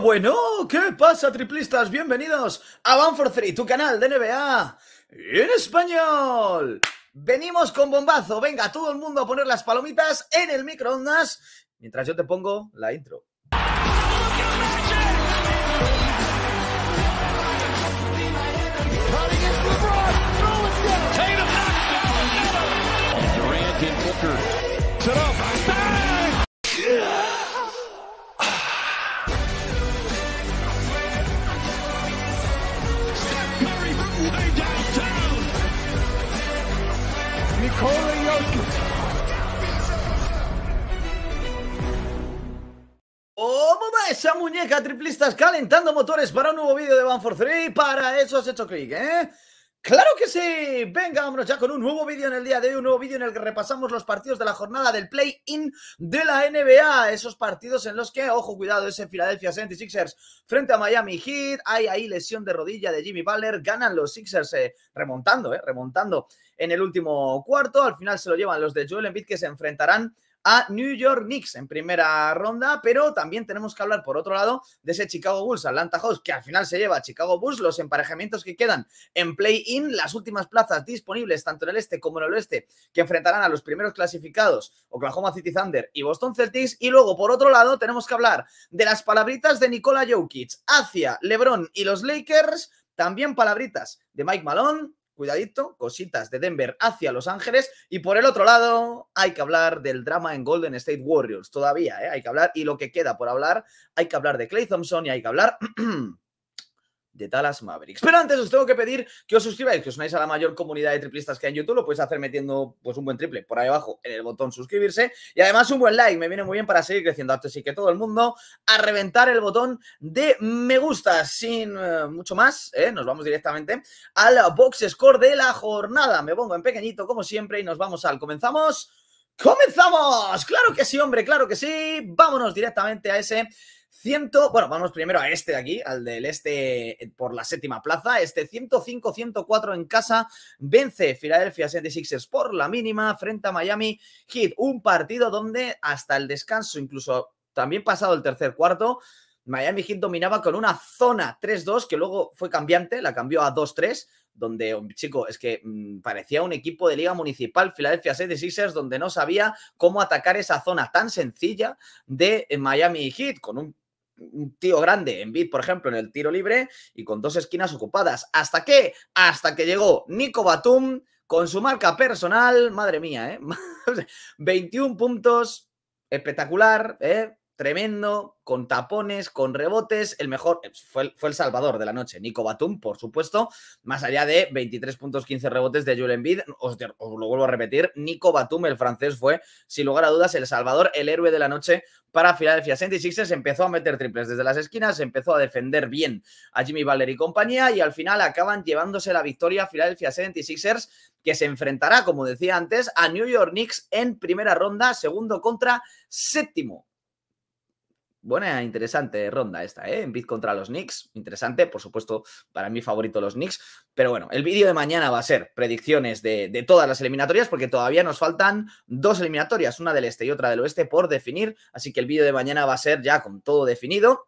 bueno, ¿qué pasa triplistas? Bienvenidos a for Three, tu canal de NBA en español. Venimos con bombazo, venga todo el mundo a poner las palomitas en el microondas mientras yo te pongo la intro. triplistas, calentando motores para un nuevo vídeo de One for Three. Para eso has hecho clic, ¿eh? ¡Claro que sí! Venga, vámonos ya con un nuevo vídeo en el día de hoy, un nuevo vídeo en el que repasamos los partidos de la jornada del play-in de la NBA. Esos partidos en los que, ojo, cuidado, ese Philadelphia 76ers frente a Miami Heat. Hay ahí lesión de rodilla de Jimmy Baller, Ganan los Sixers eh, remontando, eh, remontando en el último cuarto. Al final se lo llevan los de Joel Embiid que se enfrentarán a New York Knicks en primera ronda, pero también tenemos que hablar, por otro lado, de ese Chicago Bulls, Atlanta Hawks, que al final se lleva a Chicago Bulls, los emparejamientos que quedan en play-in, las últimas plazas disponibles tanto en el este como en el oeste, que enfrentarán a los primeros clasificados, Oklahoma City Thunder y Boston Celtics, y luego, por otro lado, tenemos que hablar de las palabritas de Nicola Jokic hacia LeBron y los Lakers, también palabritas de Mike Malone, Cuidadito, cositas de Denver hacia Los Ángeles. Y por el otro lado, hay que hablar del drama en Golden State Warriors. Todavía, ¿eh? hay que hablar. Y lo que queda por hablar, hay que hablar de Clay Thompson y hay que hablar de Talas Mavericks. Pero antes os tengo que pedir que os suscribáis, que os unáis a la mayor comunidad de triplistas que hay en YouTube. Lo podéis hacer metiendo pues, un buen triple por ahí abajo en el botón suscribirse. Y además un buen like, me viene muy bien para seguir creciendo. Así que todo el mundo a reventar el botón de me gusta. Sin eh, mucho más, eh, nos vamos directamente al box score de la jornada. Me pongo en pequeñito como siempre y nos vamos al comenzamos. ¡Comenzamos! ¡Claro que sí, hombre! ¡Claro que sí! Vámonos directamente a ese 100, bueno, vamos primero a este de aquí, al del este eh, por la séptima plaza. Este 105-104 en casa vence Philadelphia 76ers por la mínima frente a Miami Heat. Un partido donde hasta el descanso, incluso también pasado el tercer cuarto, Miami Heat dominaba con una zona 3-2 que luego fue cambiante, la cambió a 2-3, donde, chico, es que mm, parecía un equipo de liga municipal, Philadelphia 76ers, donde no sabía cómo atacar esa zona tan sencilla de eh, Miami Heat, con un un tío grande en bid, por ejemplo, en el tiro libre y con dos esquinas ocupadas. ¿Hasta qué? Hasta que llegó Nico Batum con su marca personal, madre mía, ¿eh? 21 puntos, espectacular, ¿eh? tremendo, con tapones, con rebotes, el mejor, eh, fue, el salvador de la noche, Nico Batum, por supuesto, más allá de 23 puntos, rebotes de Julien Bid, os, lo vuelvo a repetir, Nico Batum, el francés, fue, sin lugar a dudas, el salvador, el héroe de la noche para Philadelphia 76ers, empezó a meter triples desde las esquinas, empezó a defender bien a Jimmy Butler y compañía, y al final acaban llevándose la victoria a Philadelphia 76ers, que se enfrentará, como decía antes, a New York Knicks en primera ronda, segundo contra séptimo Buena, interesante ronda esta, ¿eh? En Bid contra los Knicks. Interesante, por supuesto, para mí favorito los Knicks. Pero bueno, el vídeo de mañana va a ser predicciones de, de, todas las eliminatorias, porque todavía nos faltan dos eliminatorias, una del este y otra del oeste, por definir. Así que el vídeo de mañana va a ser ya con todo definido.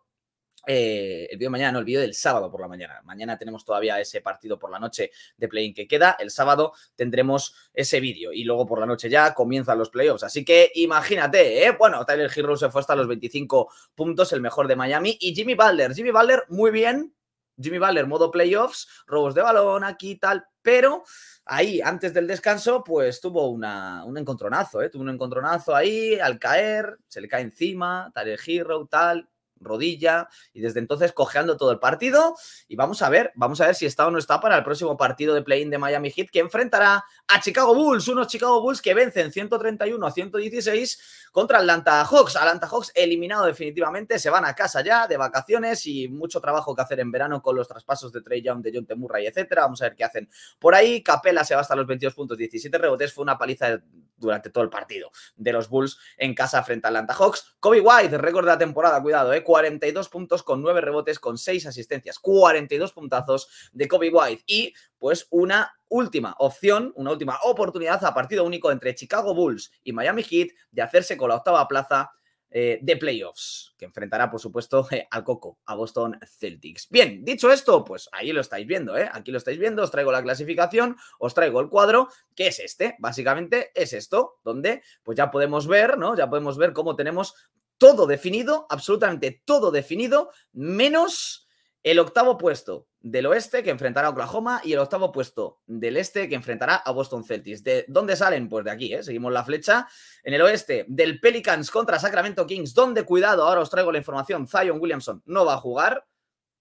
Eh, el vídeo de mañana, no, el vídeo del sábado por la mañana. Mañana tenemos todavía ese partido por la noche de play-in que queda. El sábado tendremos ese vídeo y luego por la noche ya comienzan los playoffs. Así que imagínate, ¿eh? Bueno, Tyler Hero se fue hasta los 25 puntos, el mejor de Miami. Y Jimmy Butler, Jimmy Butler, muy bien. Jimmy Butler, modo playoffs, robos de balón, aquí tal, pero ahí, antes del descanso, pues tuvo una, un encontronazo, ¿eh? Tuvo un encontronazo ahí, al caer, se le cae encima, Tyler Hero, tal, rodilla y desde entonces cojeando todo el partido. Y vamos a ver, vamos a ver si está o no está para el próximo partido de play-in de Miami Heat que enfrentará a Chicago Bulls, unos Chicago Bulls que vencen 131 a 116 contra Atlanta Hawks. Atlanta Hawks eliminado definitivamente, se van a casa ya de vacaciones y mucho trabajo que hacer en verano con los traspasos de Trey Young, de John Temurray, etcétera. Vamos a ver qué hacen por ahí. Capela se va hasta los 22 puntos, 17 rebotes, fue una paliza de durante todo el partido de los Bulls en casa frente a Atlanta Hawks. Kobe White, récord de la temporada, cuidado, ¿eh? 42 puntos con 9 rebotes con 6 asistencias, 42 puntazos de Kobe White y pues una última opción, una última oportunidad a partido único entre Chicago Bulls y Miami Heat de hacerse con la octava plaza eh, de playoffs, que enfrentará, por supuesto, a Coco, a Boston Celtics. Bien, dicho esto, pues ahí lo estáis viendo, ¿eh? Aquí lo estáis viendo, os traigo la clasificación, os traigo el cuadro, que es este, básicamente es esto, donde pues ya podemos ver, ¿no? Ya podemos ver cómo tenemos todo definido, absolutamente todo definido, menos el octavo puesto, del oeste que enfrentará a Oklahoma y el octavo puesto del este que enfrentará a Boston Celtics. ¿De dónde salen? Pues de aquí, ¿eh? seguimos la flecha. En el oeste, del Pelicans contra Sacramento Kings, donde cuidado, ahora os traigo la información, Zion Williamson no va a jugar,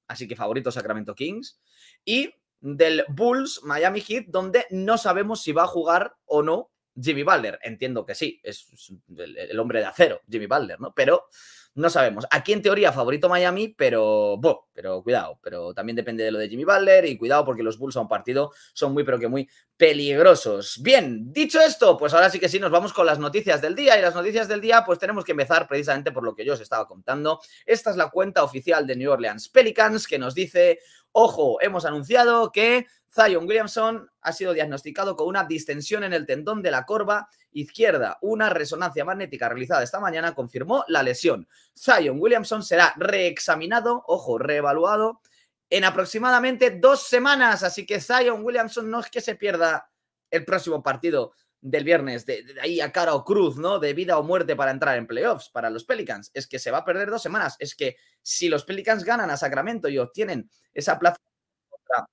así que favorito Sacramento Kings. Y del Bulls Miami Heat, donde no sabemos si va a jugar o no Jimmy Butler. Entiendo que sí, es el hombre de acero, Jimmy Butler, ¿no? Pero no sabemos. Aquí en teoría favorito Miami, pero, boh, pero cuidado, pero también depende de lo de Jimmy Butler y cuidado porque los Bulls a un partido son muy pero que muy peligrosos. Bien, dicho esto, pues ahora sí que sí nos vamos con las noticias del día y las noticias del día pues tenemos que empezar precisamente por lo que yo os estaba contando. Esta es la cuenta oficial de New Orleans Pelicans que nos dice, ojo, hemos anunciado que Zion Williamson ha sido diagnosticado con una distensión en el tendón de la corva izquierda. Una resonancia magnética realizada esta mañana confirmó la lesión. Zion Williamson será reexaminado, ojo, reevaluado en aproximadamente dos semanas. Así que Zion Williamson no es que se pierda el próximo partido del viernes, de, ahí a cara o cruz, ¿no? De vida o muerte para entrar en playoffs para los Pelicans. Es que se va a perder dos semanas. Es que si los Pelicans ganan a Sacramento y obtienen esa plaza contra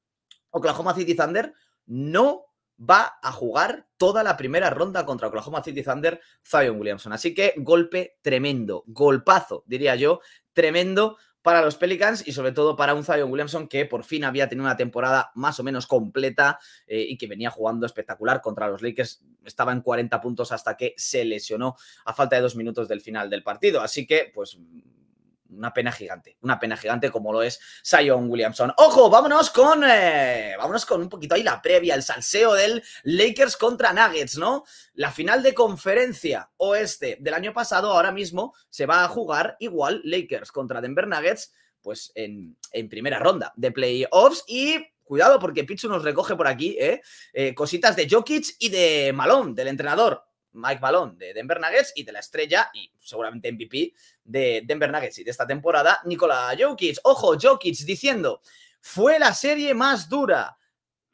Oklahoma City Thunder no va a jugar toda la primera ronda contra Oklahoma City Thunder, Zion Williamson. Así que golpe tremendo, golpazo, diría yo, tremendo para los Pelicans y sobre todo para un Zion Williamson que por fin había tenido una temporada más o menos completa eh, y que venía jugando espectacular contra los Lakers. Estaba en 40 puntos hasta que se lesionó a falta de dos minutos del final del partido. Así que, pues una pena gigante, una pena gigante como lo es Sion Williamson. Ojo, vámonos con, eh, vámonos con un poquito ahí la previa, el salseo del Lakers contra Nuggets, ¿no? La final de conferencia oeste del año pasado, ahora mismo se va a jugar igual Lakers contra Denver Nuggets, pues en, en primera ronda de playoffs y cuidado porque Pichu nos recoge por aquí, ¿eh? eh cositas de Jokic y de Malón del entrenador. Mike Malone de Denver Nuggets y de la estrella y seguramente MVP de Denver Nuggets y de esta temporada, Nikola Jokic. Ojo, Jokic diciendo, fue la serie más dura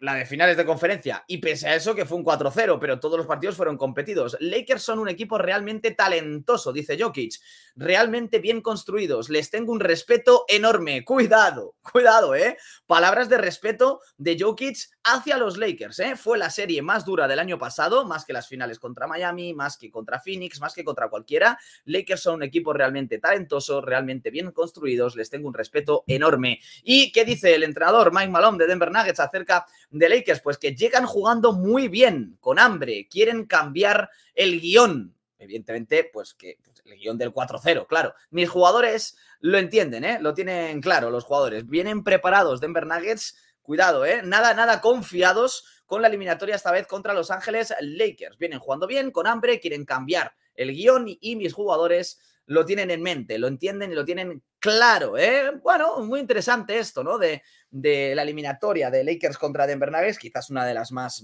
la de finales de conferencia. Y pese a eso, que fue un 4-0, pero todos los partidos fueron competidos. Lakers son un equipo realmente talentoso, dice Jokic. Realmente bien construidos. Les tengo un respeto enorme. Cuidado, cuidado, ¿eh? Palabras de respeto de Jokic hacia los Lakers, ¿eh? Fue la serie más dura del año pasado, más que las finales contra Miami, más que contra Phoenix, más que contra cualquiera. Lakers son un equipo realmente talentoso, realmente bien construidos. Les tengo un respeto enorme. ¿Y qué dice el entrenador Mike Malone de Denver Nuggets acerca de Lakers? Pues que llegan jugando muy bien, con hambre, quieren cambiar el guión. Evidentemente, pues que pues, el guión del 4-0, claro. Mis jugadores lo entienden, ¿eh? Lo tienen claro los jugadores. Vienen preparados Denver Nuggets, cuidado, ¿eh? Nada, nada confiados con la eliminatoria esta vez contra Los Ángeles Lakers. Vienen jugando bien, con hambre, quieren cambiar el guión y mis jugadores lo tienen en mente, lo entienden y lo tienen claro. ¿eh? Bueno, muy interesante esto, ¿no? De, la eliminatoria de Lakers contra Denver Nuggets, quizás una de las más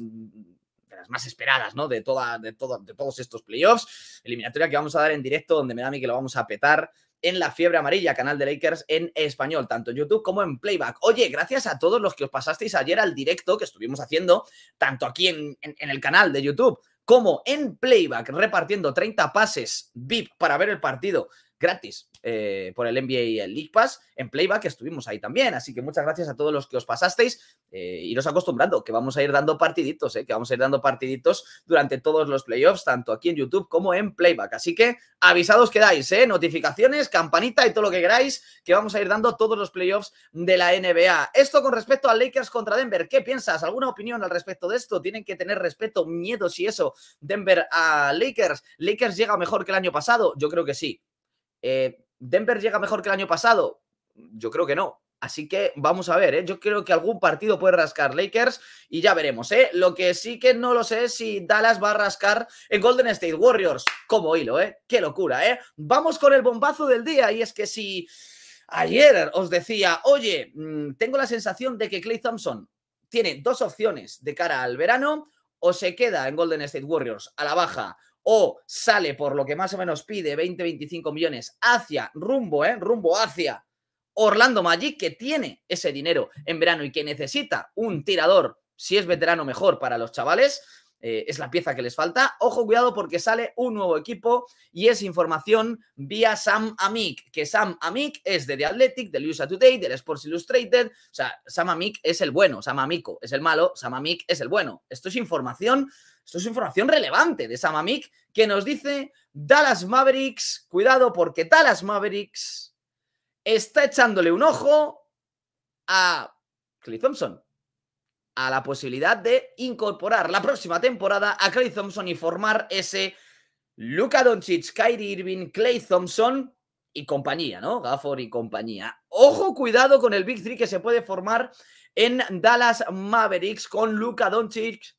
esperadas, ¿no? De, toda, de, todos estos playoffs. Eliminatoria que vamos a dar en directo, donde me da a mí que lo vamos a petar en La Fiebre Amarilla, canal de Lakers en español, tanto en YouTube como en Playback. Oye, gracias a todos los que os pasasteis ayer al directo que estuvimos haciendo, tanto aquí en, en el canal de YouTube como en Playback, repartiendo 30 pases VIP para ver el partido gratis eh, por el NBA y el League Pass. En Playback estuvimos ahí también, así que muchas gracias a todos los que os pasasteis. y eh, iros acostumbrando, que vamos a ir dando partiditos, eh, que vamos a ir dando partiditos durante todos los playoffs, tanto aquí en YouTube como en Playback. Así que avisados quedáis, eh, notificaciones, campanita y todo lo que queráis, que vamos a ir dando todos los playoffs de la NBA. Esto con respecto a Lakers contra Denver, ¿qué piensas? ¿Alguna opinión al respecto de esto? ¿Tienen que tener respeto, miedo, si eso, Denver a Lakers? ¿Lakers llega mejor que el año pasado? Yo creo que sí. Eh, ¿Denver llega mejor que el año pasado? Yo creo que no. Así que vamos a ver, ¿eh? yo creo que algún partido puede rascar Lakers y ya veremos. ¿eh? Lo que sí que no lo sé es si Dallas va a rascar en Golden State Warriors. Como hilo, ¿eh? Qué locura, ¿eh? Vamos con el bombazo del día y es que si ayer os decía, oye, mm, tengo la sensación de que Clay Thompson tiene dos opciones de cara al verano o se queda en Golden State Warriors a la baja o sale por lo que más o menos pide, 20-25 millones, hacia, rumbo, ¿eh? Rumbo hacia Orlando Magic, que tiene ese dinero en verano y que necesita un tirador, si es veterano mejor para los chavales, eh, es la pieza que les falta. Ojo, cuidado porque sale un nuevo equipo y es información vía Sam Amick, que Sam Amick es de The Athletic, del USA Today, del Sports Illustrated. O sea, Sam Amick es el bueno, Sam Amico es el malo, Sam Amick es el bueno. Esto es información, esto es información relevante de Sam Amick que nos dice Dallas Mavericks, cuidado porque Dallas Mavericks está echándole un ojo a Cliff Thompson a la posibilidad de incorporar la próxima temporada a Clay Thompson y formar ese Luka Doncic, Kyrie Irving, Clay Thompson y compañía, ¿no? Gafford y compañía. Ojo, cuidado con el Big Three que se puede formar en Dallas Mavericks con Luka Doncic,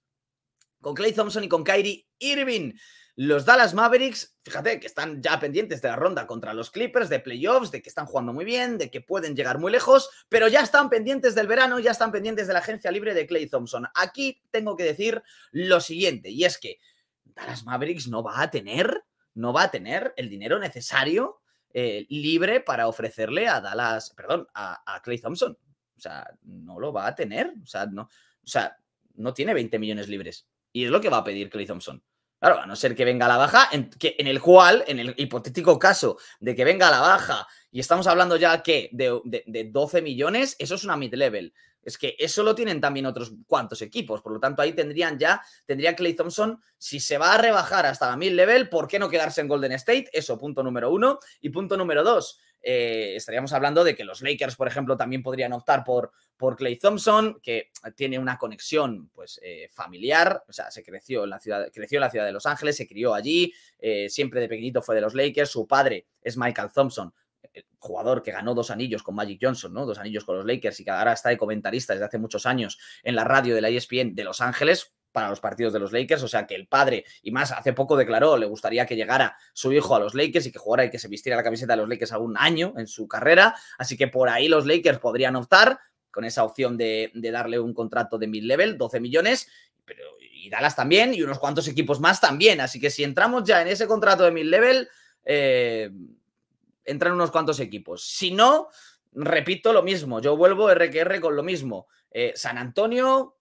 con Clay Thompson y con Kyrie Irving. Los Dallas Mavericks, fíjate que están ya pendientes de la ronda contra los Clippers, de playoffs, de que están jugando muy bien, de que pueden llegar muy lejos, pero ya están pendientes del verano, ya están pendientes de la agencia libre de Clay Thompson. Aquí tengo que decir lo siguiente, y es que Dallas Mavericks no va a tener, no va a tener el dinero necesario eh, libre para ofrecerle a Dallas, perdón, a, Clay Thompson. O sea, no lo va a tener. O sea, no, o sea, no tiene 20 millones libres. Y es lo que va a pedir Clay Thompson. Claro, a no ser que venga a la baja, en, el cual, en el hipotético caso de que venga a la baja, y estamos hablando ya que de, de 12 millones, eso es una mid-level. Es que eso lo tienen también otros cuantos equipos. Por lo tanto, ahí tendrían ya, tendría Clay Thompson, si se va a rebajar hasta la mid-level, ¿por qué no quedarse en Golden State? Eso, punto número uno. Y punto número dos, eh, estaríamos hablando de que los Lakers, por ejemplo, también podrían optar por, por Clay Thompson, que tiene una conexión pues, eh, familiar, o sea, se creció en, la ciudad, creció la ciudad de Los Ángeles, se crió allí, eh, siempre de pequeñito fue de los Lakers, su padre es Michael Thompson, jugador que ganó dos anillos con Magic Johnson, ¿no? Dos anillos con los Lakers y que ahora está de comentarista desde hace muchos años en la radio de la ESPN de Los Ángeles, para los partidos de los Lakers. O sea que el padre, y más hace poco declaró, le gustaría que llegara su hijo a los Lakers y que jugara y que se vistiera la camiseta de los Lakers un año en su carrera. Así que por ahí los Lakers podrían optar con esa opción de, darle un contrato de mid-level, 12 millones, pero, y Dallas también, y unos cuantos equipos más también. Así que si entramos ya en ese contrato de mid-level, eh, entran unos cuantos equipos. Si no, repito lo mismo, yo vuelvo RQR con lo mismo. Eh, San Antonio,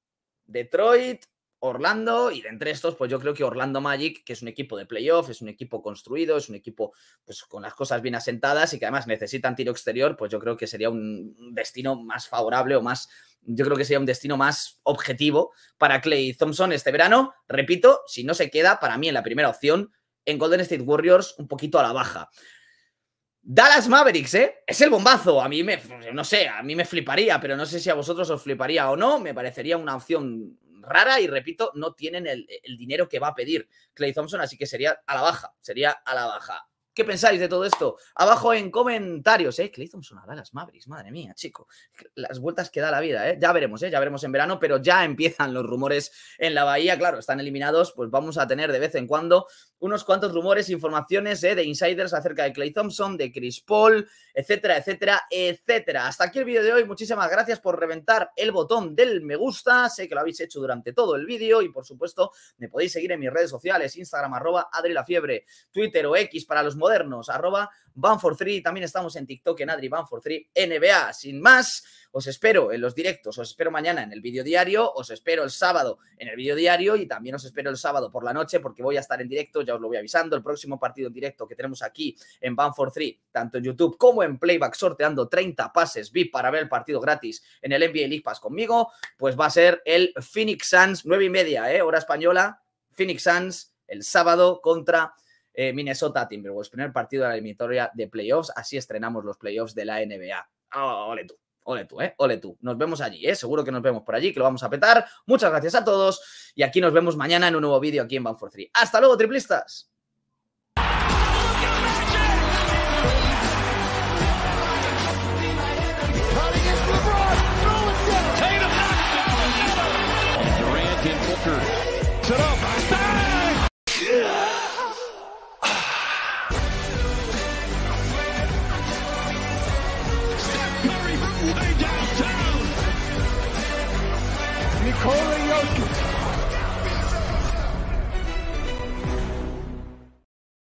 Detroit, Orlando y de entre estos, pues yo creo que Orlando Magic, que es un equipo de playoff, es un equipo construido, es un equipo pues con las cosas bien asentadas y que además necesitan tiro exterior, pues yo creo que sería un destino más favorable o más, yo creo que sería un destino más objetivo para Clay Thompson este verano. Repito, si no se queda, para mí en la primera opción, en Golden State Warriors un poquito a la baja. Dallas Mavericks, ¿eh? Es el bombazo. A mí me, no sé, a mí me fliparía, pero no sé si a vosotros os fliparía o no. Me parecería una opción rara y repito, no tienen el, dinero que va a pedir Clay Thompson, así que sería a la baja, sería a la baja. ¿Qué pensáis de todo esto? Abajo en comentarios, ¿eh? Clay Thompson a las Mavericks, madre mía, chico. Las vueltas que da la vida, ¿eh? Ya veremos, ¿eh? Ya veremos en verano, pero ya empiezan los rumores en la Bahía. Claro, están eliminados, pues vamos a tener de vez en cuando unos cuantos rumores, informaciones ¿eh? de insiders acerca de Clay Thompson, de Chris Paul, etcétera, etcétera, etcétera. Hasta aquí el vídeo de hoy. Muchísimas gracias por reventar el botón del me gusta. Sé que lo habéis hecho durante todo el vídeo y, por supuesto, me podéis seguir en mis redes sociales, Instagram, arroba Adri Fiebre, Twitter o X para los modernos, arroba Banfor3, también estamos en TikTok en Adri Banfor3 NBA. Sin más, os espero en los directos, os espero mañana en el vídeo diario, os espero el sábado en el vídeo diario y también os espero el sábado por la noche porque voy a estar en directo, ya os lo voy avisando, el próximo partido en directo que tenemos aquí en Banfor3, tanto en YouTube como en Playback, sorteando 30 pases VIP para ver el partido gratis en el NBA League Pass conmigo, pues va a ser el Phoenix Suns, nueve y media, ¿eh? hora española, Phoenix Suns el sábado contra eh, Minnesota Timberwolves, primer partido de la eliminatoria de playoffs. Así estrenamos los playoffs de la NBA. Oh, ole tú, ole tú, eh, ole tú. Nos vemos allí, eh. Seguro que nos vemos por allí, que lo vamos a petar. Muchas gracias a todos y aquí nos vemos mañana en un nuevo vídeo aquí en for 3. Hasta luego, triplistas.